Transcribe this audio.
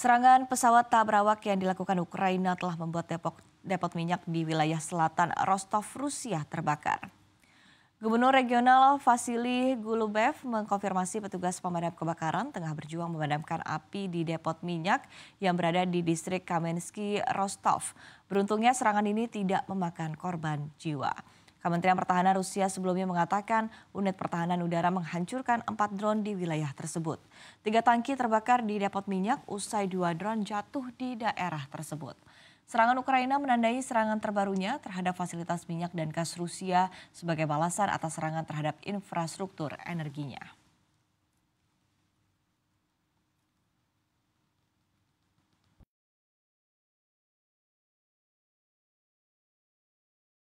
Serangan pesawat tabrawak yang dilakukan Ukraina telah membuat depok, depot minyak di wilayah selatan Rostov, Rusia terbakar. Gubernur regional Vasily Gulubev mengkonfirmasi petugas pemadam kebakaran tengah berjuang memadamkan api di depot minyak yang berada di distrik Kamensky, Rostov. Beruntungnya serangan ini tidak memakan korban jiwa. Kementerian Pertahanan Rusia sebelumnya mengatakan unit pertahanan udara menghancurkan empat drone di wilayah tersebut. Tiga tangki terbakar di depot minyak usai dua drone jatuh di daerah tersebut. Serangan Ukraina menandai serangan terbarunya terhadap fasilitas minyak dan gas Rusia sebagai balasan atas serangan terhadap infrastruktur energinya.